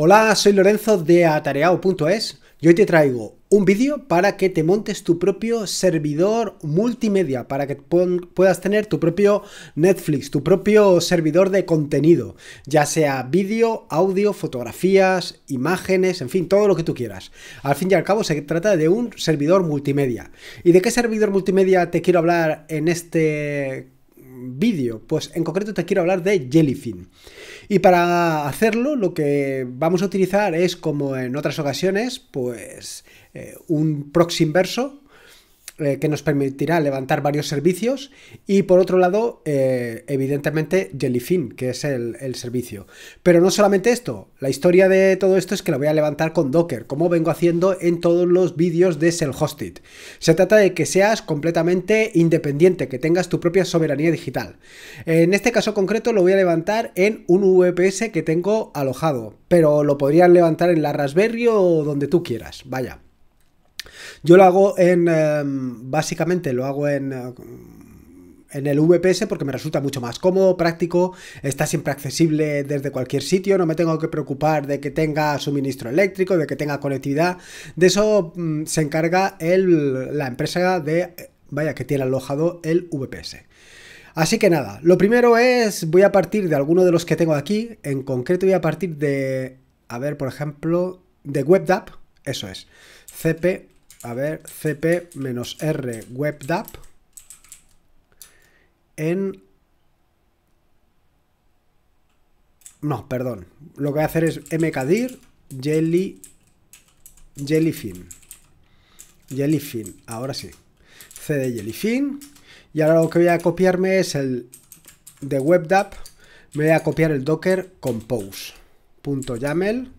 Hola, soy Lorenzo de atareao.es y hoy te traigo un vídeo para que te montes tu propio servidor multimedia, para que puedas tener tu propio Netflix, tu propio servidor de contenido, ya sea vídeo, audio, fotografías, imágenes, en fin, todo lo que tú quieras. Al fin y al cabo se trata de un servidor multimedia. ¿Y de qué servidor multimedia te quiero hablar en este vídeo? Pues en concreto te quiero hablar de Jellyfin. Y para hacerlo lo que vamos a utilizar es, como en otras ocasiones, pues eh, un proxy inverso eh, que nos permitirá levantar varios servicios y por otro lado, eh, evidentemente, Jellyfin, que es el, servicio. Pero no solamente esto, la historia de todo esto es que lo voy a levantar con Docker, como vengo haciendo en todos los vídeos de Self Hosted. Se trata de que seas completamente independiente, que tengas tu propia soberanía digital. En este caso concreto lo voy a levantar en un VPS que tengo alojado, pero lo podrían levantar en la Raspberry o donde tú quieras, vaya. Yo lo hago en, em, básicamente lo hago en... en el VPS porque me resulta mucho más cómodo, práctico, está siempre accesible desde cualquier sitio, no me tengo que preocupar de que tenga suministro eléctrico, de que tenga conectividad. De eso mm, se encarga el, la empresa de, vaya, que tiene alojado el VPS. Así que nada, lo primero es, voy a partir de alguno de los que tengo aquí, en concreto voy a partir de, a ver, por ejemplo, de WebDAP, eso es cp, a ver, cp-r webdap en... No, perdón. Lo que voy a hacer es mkdir jelly, jellyfin. Jellyfin, ahora sí. cd jellyfin. Y ahora lo que voy a copiarme es el de webdap. Me voy a copiar el docker compose.yaml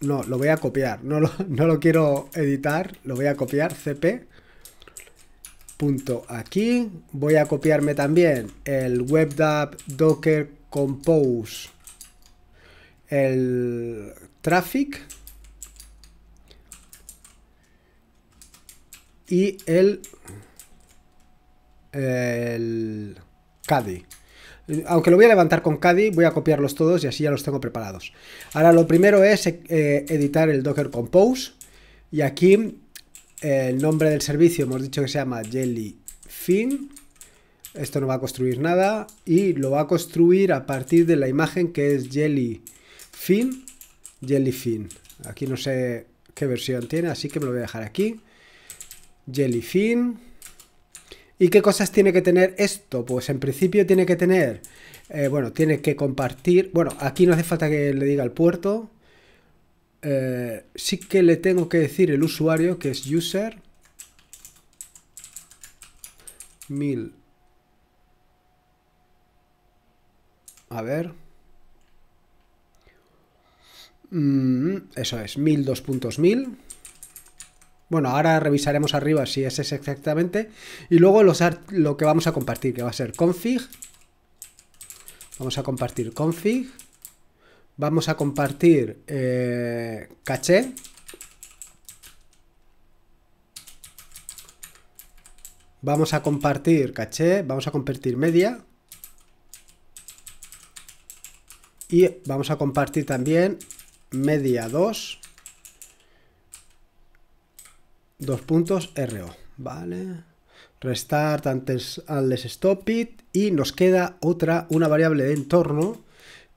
no, lo voy a copiar. No lo, quiero editar. Lo voy a copiar. CP. Punto aquí. Voy a copiarme también el WebDAV Docker Compose. El traffic. Y el... El... Caddy. Aunque lo voy a levantar con caddy voy a copiarlos todos y así ya los tengo preparados. Ahora lo primero es eh, editar el Docker Compose. Y aquí el nombre del servicio hemos dicho que se llama Jellyfin. Esto no va a construir nada y lo va a construir a partir de la imagen que es Jellyfin. Jellyfin. Aquí no sé qué versión tiene, así que me lo voy a dejar aquí. Jellyfin. ¿Y qué cosas tiene que tener esto? Pues en principio tiene que tener, eh, bueno, tiene que compartir. Bueno, aquí no hace falta que le diga el puerto. Eh, sí que le tengo que decir el usuario que es user 1000. A ver. Mm, eso es, 1000, 2.000. Bueno, ahora revisaremos arriba si ese es exactamente. Y luego los lo que vamos a compartir, que va a ser config. Vamos a compartir config. Vamos a compartir eh, caché. Vamos a compartir caché, vamos a compartir media. Y vamos a compartir también media 2 dos puntos RO, ¿vale? Restart antes al stop it y nos queda otra, una variable de entorno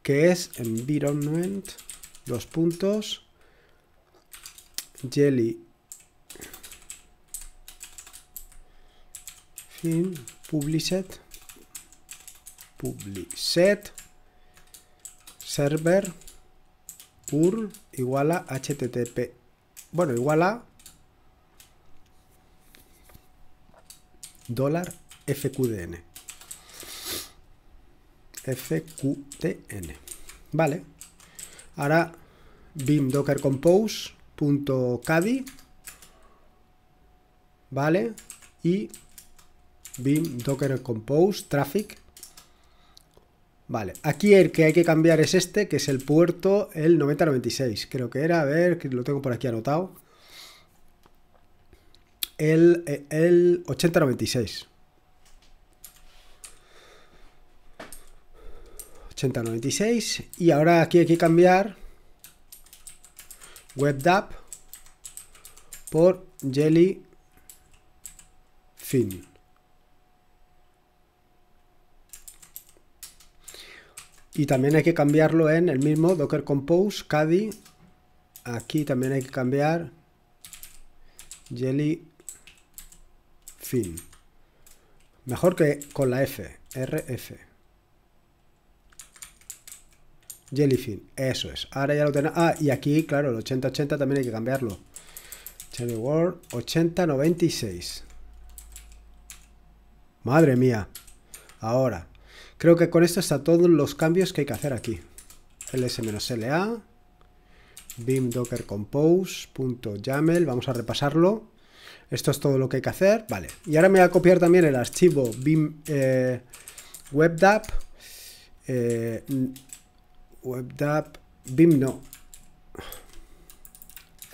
que es environment, dos puntos, jelly, fin, public set server, URL igual a http, bueno, igual a dólar FQDN. FQTN. Vale. Ahora bim docker compose.cadi. Vale. Y bim docker compose traffic. Vale, aquí el que hay que cambiar es este, que es el puerto, el 9096, creo que era, a ver, que lo tengo por aquí anotado el, eh, el 8096. 8096. Y ahora aquí hay que cambiar WebDAP por jelly fin Y también hay que cambiarlo en el mismo Docker Compose, Caddy. Aquí también hay que cambiar Jelly Mejor que con la F. RF. Jellyfin. Eso es. Ahora ya lo tenemos. Ah, y aquí, claro, el 8080 también hay que cambiarlo. Channel World 8096. Madre mía. Ahora. Creo que con esto está todos los cambios que hay que hacer aquí. ls-la, bim docker compose.yaml, vamos a repasarlo. Esto es todo lo que hay que hacer. Vale. Y ahora me voy a copiar también el archivo BIM eh, WebDAP. Eh, BIM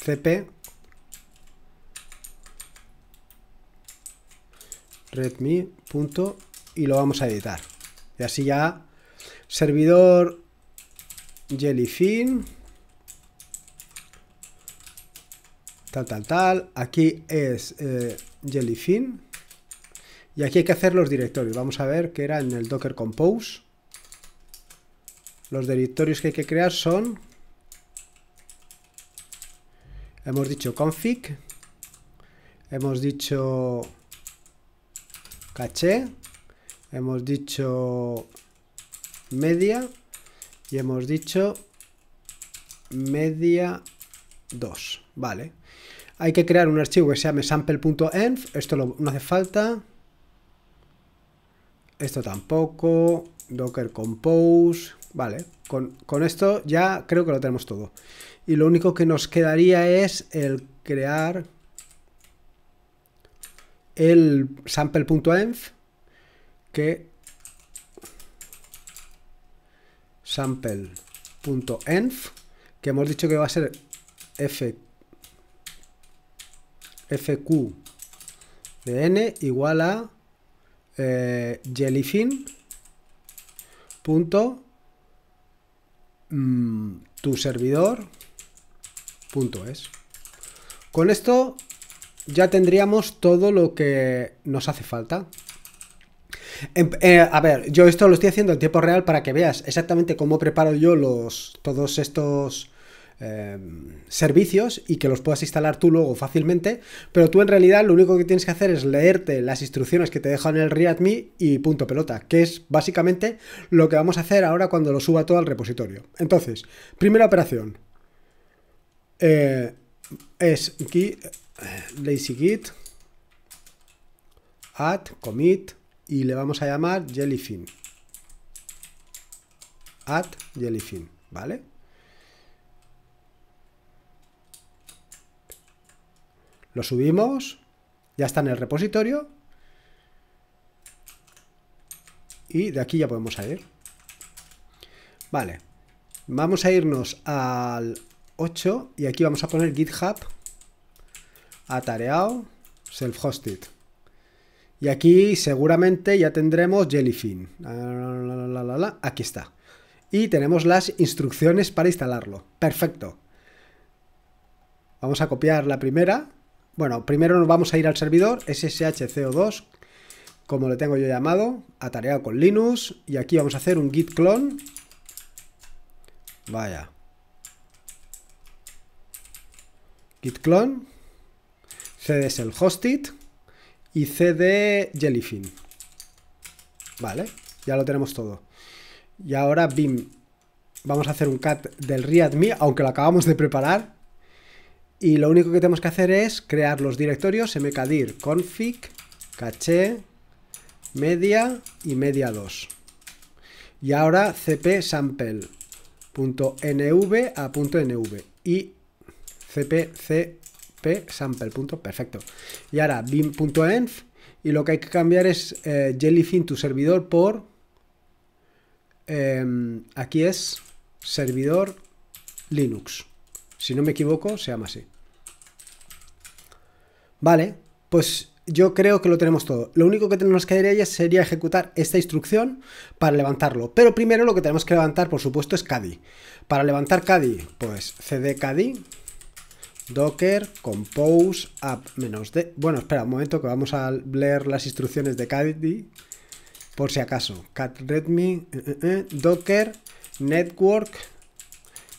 CP. Redmi. Punto, y lo vamos a editar. Y así ya. Servidor Jellyfin. tal, tal, tal. Aquí es eh, Jellyfin. Y aquí hay que hacer los directorios. Vamos a ver que era en el Docker Compose. Los directorios que hay que crear son... Hemos dicho config. Hemos dicho caché. Hemos dicho media. Y hemos dicho media 2. Vale. Hay que crear un archivo que se llame sample.env. Esto no hace falta. Esto tampoco. Docker Compose. Vale, con, con, esto ya creo que lo tenemos todo. Y lo único que nos quedaría es el crear el sample.env que sample.env que hemos dicho que va a ser f fq de n igual a eh, jellyfin punto mm, tu servidor punto es con esto ya tendríamos todo lo que nos hace falta eh, a ver, yo esto lo estoy haciendo en tiempo real para que veas exactamente cómo preparo yo los, todos estos Em, servicios y que los puedas instalar tú luego fácilmente, pero tú en realidad lo único que tienes que hacer es leerte las instrucciones que te dejan en el README y punto pelota, que es básicamente lo que vamos a hacer ahora cuando lo suba todo al repositorio. Entonces, primera operación eh, es git, eh, lazy git add commit y le vamos a llamar jellyfin add jellyfin, ¿vale? Lo subimos, ya está en el repositorio. Y de aquí ya podemos salir. Vale. Vamos a irnos al 8 y aquí vamos a poner GitHub atareado self-hosted. Y aquí seguramente ya tendremos Jellyfin. Aquí está. Y tenemos las instrucciones para instalarlo. Perfecto. Vamos a copiar la primera. Bueno, primero nos vamos a ir al servidor SSHCO2, como lo tengo yo llamado, atareado con Linux, y aquí vamos a hacer un git clone. Vaya. Git clone, cd el y cd jellyfin. Vale, ya lo tenemos todo. Y ahora bim. Vamos a hacer un cat del readme, aunque lo acabamos de preparar, y lo único que tenemos que hacer es crear los directorios mkdir config, caché, media y media 2. Y ahora cp sample.nv a .nv y cp, sample. Perfecto. Y ahora BIM.env y lo que hay que cambiar es eh, Jellyfin tu servidor por em, aquí es servidor Linux. Si no me equivoco, se llama así. Vale, pues yo creo que lo tenemos todo. Lo único que tenemos hacer quedaría sería ejecutar esta instrucción para levantarlo. Pero primero lo que tenemos que levantar, por supuesto, es CADI. Para levantar CADI, pues cd CADI, docker compose app-d. Bueno, espera un momento que vamos a leer las instrucciones de CADI por si acaso. cat readme, eh, eh, eh, docker network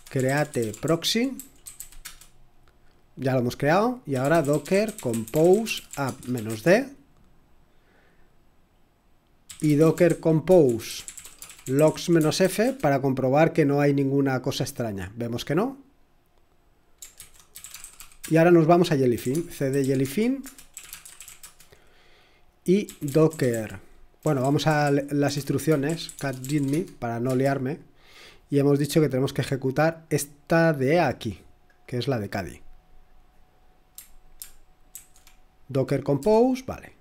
create proxy ya lo hemos creado. Y ahora docker compose app menos d. Y docker compose logs menos f para comprobar que no hay ninguna cosa extraña. Vemos que no. Y ahora nos vamos a Jellyfin. cd Jellyfin. Y docker. Bueno, vamos a las instrucciones, cat me para no liarme. Y hemos dicho que tenemos que ejecutar esta de aquí, que es la de caddy Docker Compose, vale.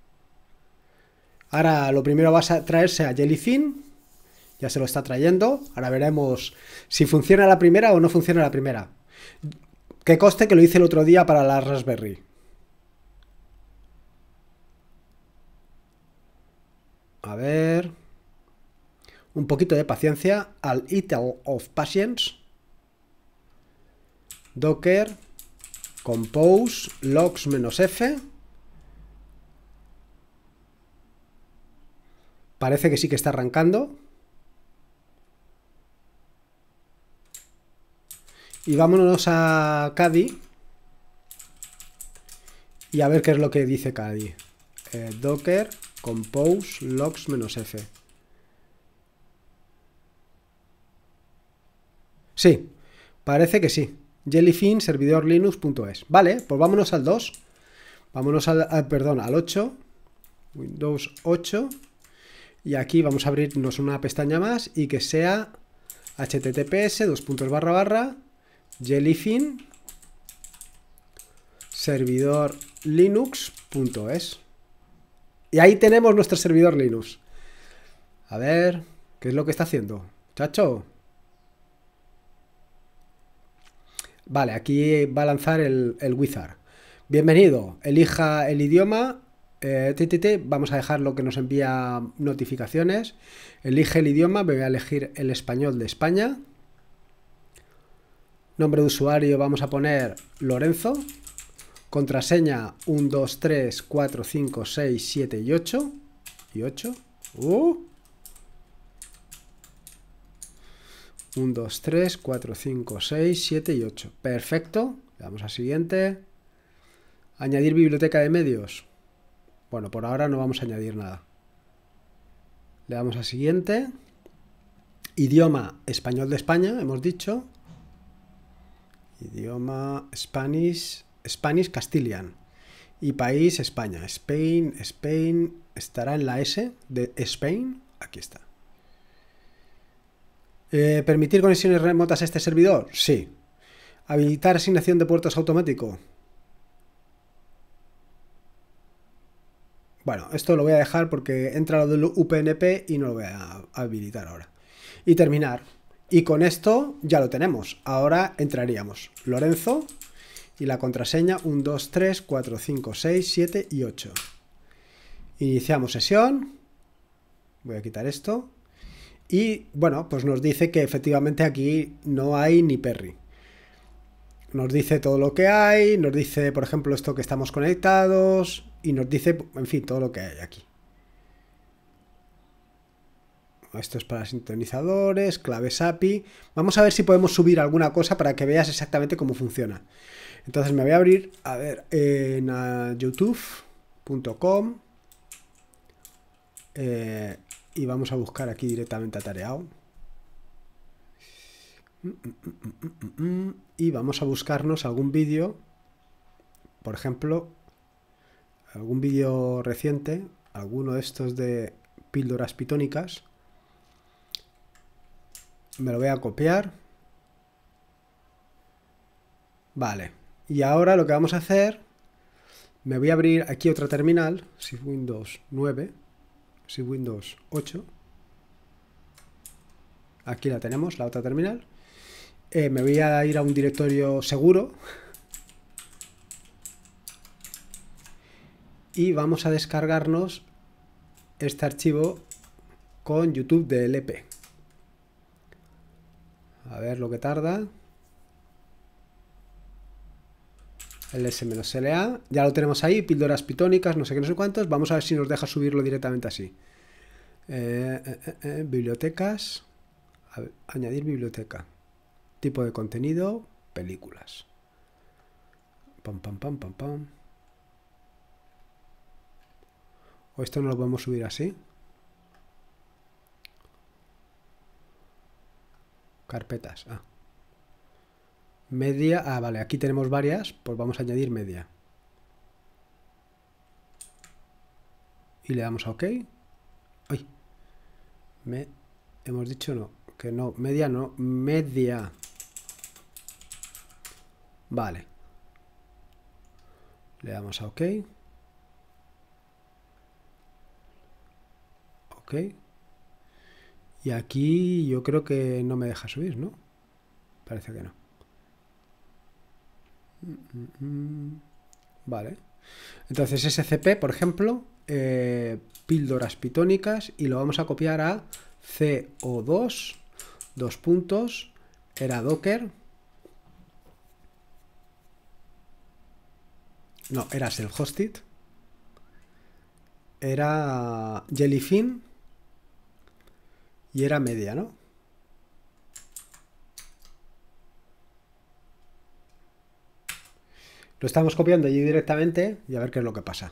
Ahora lo primero va a traerse a Jellyfin, ya se lo está trayendo. Ahora veremos si funciona la primera o no funciona la primera. Que coste que lo hice el otro día para la Raspberry. A ver. Un poquito de paciencia al Ital of Patience. Docker compose logs-f Parece que sí que está arrancando. Y vámonos a Cadi. Y a ver qué es lo que dice Cadi. Eh, docker compose logs-f. Sí, parece que sí. Jellyfin servidor linux.es. Vale, pues vámonos al 2. Vámonos al, perdón, al 8. Windows 8 y aquí vamos a abrirnos una pestaña más y que sea https dos puntos barra barra jellyfin servidor y ahí tenemos nuestro servidor linux a ver qué es lo que está haciendo chacho vale aquí va a lanzar el, el wizard bienvenido elija el idioma eh, vamos a dejar lo que nos envía notificaciones. Elige el idioma, voy a elegir el español de España. Nombre de usuario vamos a poner Lorenzo. Contraseña 1, 2, 3, 4, 5, 6, 7 y 8. Y 8. 1, 2, 3, 4, 5, 6, 7 y 8. Perfecto. Le damos a siguiente. Añadir biblioteca de medios. Bueno, por ahora no vamos a añadir nada. Le damos a siguiente. Idioma español de España, hemos dicho. Idioma Spanish, Spanish Castilian. Y país España. Spain, Spain. Estará en la S de Spain. Aquí está. Eh, ¿Permitir conexiones remotas a este servidor? Sí. ¿Habilitar asignación de puertos automático? Bueno, esto lo voy a dejar porque entra lo del UPnP y no lo voy a habilitar ahora. Y terminar. Y con esto ya lo tenemos. Ahora entraríamos Lorenzo y la contraseña 1, 2, 3, 4, 5, 6, 7 y 8. Iniciamos sesión. Voy a quitar esto. Y bueno, pues nos dice que efectivamente aquí no hay ni Perry. Nos dice todo lo que hay, nos dice, por ejemplo, esto que estamos conectados, y nos dice, en fin, todo lo que hay aquí. Esto es para sintonizadores, claves API. Vamos a ver si podemos subir alguna cosa para que veas exactamente cómo funciona. Entonces me voy a abrir, a ver, en ah, youtube.com eh, y vamos a buscar aquí directamente Tareao. Mm, mm, mm, y vamos a buscarnos algún vídeo, por ejemplo, algún vídeo reciente, alguno de estos de píldoras pitónicas. Me lo voy a copiar. Vale. Y ahora lo que vamos a hacer, me voy a abrir aquí otra terminal, si Windows 9, si Windows 8. Aquí la tenemos, la otra terminal. Eh, me voy a ir a un directorio seguro, y vamos a descargarnos este archivo con YouTube de LP. A ver lo que tarda. ls-la, ya lo tenemos ahí, píldoras pitónicas, no sé qué, no sé cuántos, vamos a ver si nos deja subirlo directamente así. Eh, eh, eh, bibliotecas, añadir biblioteca, tipo de contenido, películas. Pam, pam, pam, pam, pam. esto no lo podemos subir así. Carpetas. Ah. Media. Ah, vale. Aquí tenemos varias. Pues vamos a añadir media. Y le damos a OK. Me... Hemos dicho no. Que no. Media no. Media. Vale. Le damos a OK. Ok. Y aquí yo creo que no me deja subir, ¿no? Parece que no. Mm, mm, mm. Vale. Entonces SCP, por ejemplo, eh, píldoras pitónicas y lo vamos a copiar a CO2, dos puntos, era Docker. No, era self-hosted. Era Jellyfin. Y era media, ¿no? Lo estamos copiando allí directamente y a ver qué es lo que pasa.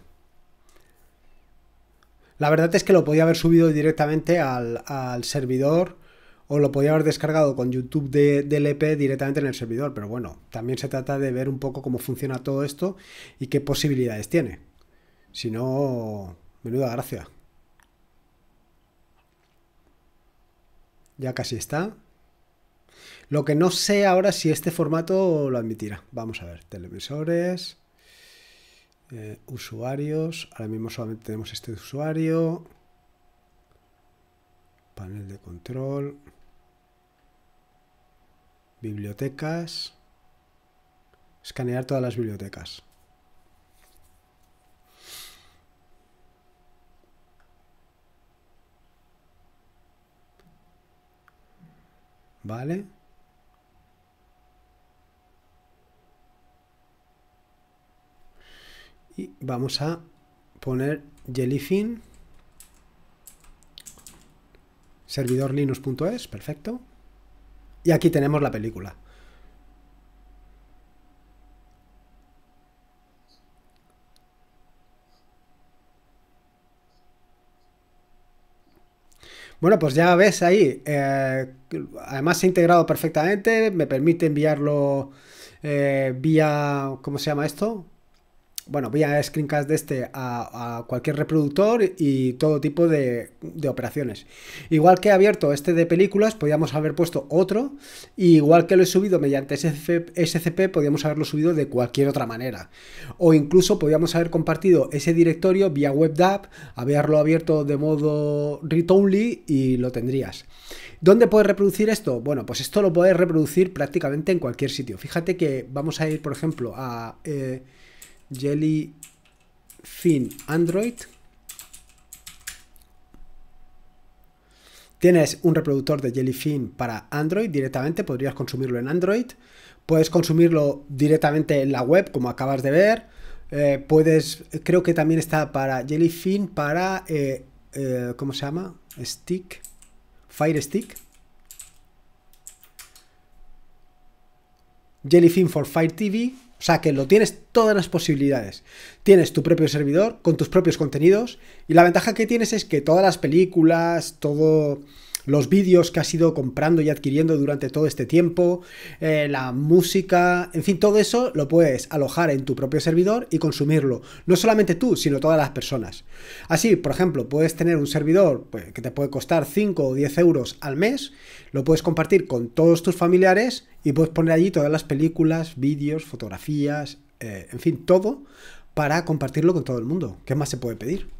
La verdad es que lo podía haber subido directamente al, servidor o lo podía haber descargado con YouTube de, del EP directamente en el servidor, pero bueno, también se trata de ver un poco cómo funciona todo esto y qué posibilidades tiene. Si no, menuda gracia. Ya casi está. Lo que no sé ahora si este formato lo admitirá. Vamos a ver, televisores, eh, usuarios. Ahora mismo solamente tenemos este usuario. Panel de control. Bibliotecas. Escanear todas las bibliotecas. ¿Vale? Y vamos a poner Jellyfin. Servidor linux.es, perfecto. Y aquí tenemos la película. Bueno, pues ya ves ahí. Eh, además se ha integrado perfectamente. Me permite enviarlo eh, vía. ¿Cómo se llama esto? bueno, vía screencast de este a, cualquier reproductor y todo tipo de, operaciones. Igual que he abierto este de películas, podíamos haber puesto otro, igual que lo he subido mediante SCP, podríamos haberlo subido de cualquier otra manera. O incluso podíamos haber compartido ese directorio vía WebDAV, haberlo abierto de modo read only y lo tendrías. ¿Dónde puedes reproducir esto? Bueno, pues esto lo puedes reproducir prácticamente en cualquier sitio. Fíjate que vamos a ir, por ejemplo, a... Eh, Jellyfin Android. Tienes un reproductor de Jellyfin para Android directamente, podrías consumirlo en Android. Puedes consumirlo directamente en la web, como acabas de ver. Eh, puedes, creo que también está para Jellyfin, para, eh, eh, ¿cómo se llama? Stick, Fire Stick. Jellyfin for Fire TV. O sea que lo tienes todas las posibilidades. Tienes tu propio servidor con tus propios contenidos y la ventaja que tienes es que todas las películas, todo los vídeos que has ido comprando y adquiriendo durante todo este tiempo, eh, la música, en fin, todo eso lo puedes alojar en tu propio servidor y consumirlo. No solamente tú, sino todas las personas. Así, por ejemplo, puedes tener un servidor pues, que te puede costar 5 o 10 euros al mes, lo puedes compartir con todos tus familiares y puedes poner allí todas las películas, vídeos, fotografías, eh, en fin, todo para compartirlo con todo el mundo. ¿Qué más se puede pedir?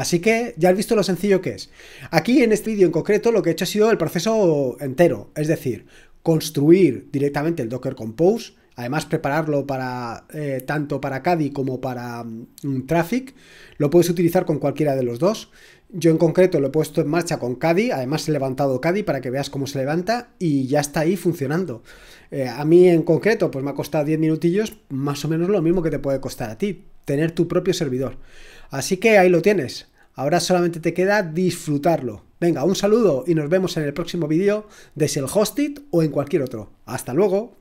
Así que ya has visto lo sencillo que es. Aquí en este vídeo en concreto lo que he hecho ha sido el proceso entero, es decir, construir directamente el Docker Compose, además prepararlo para eh, tanto para Cadi como para mm, Traffic. Lo puedes utilizar con cualquiera de los dos. Yo en concreto lo he puesto en marcha con Cadi, además he levantado Cadi para que veas cómo se levanta y ya está ahí funcionando. Eh, a mí en concreto pues me ha costado 10 minutillos, más o menos lo mismo que te puede costar a ti, tener tu propio servidor. Así que ahí lo tienes. Ahora solamente te queda disfrutarlo. Venga, un saludo y nos vemos en el próximo vídeo de el Hosted o en cualquier otro. Hasta luego.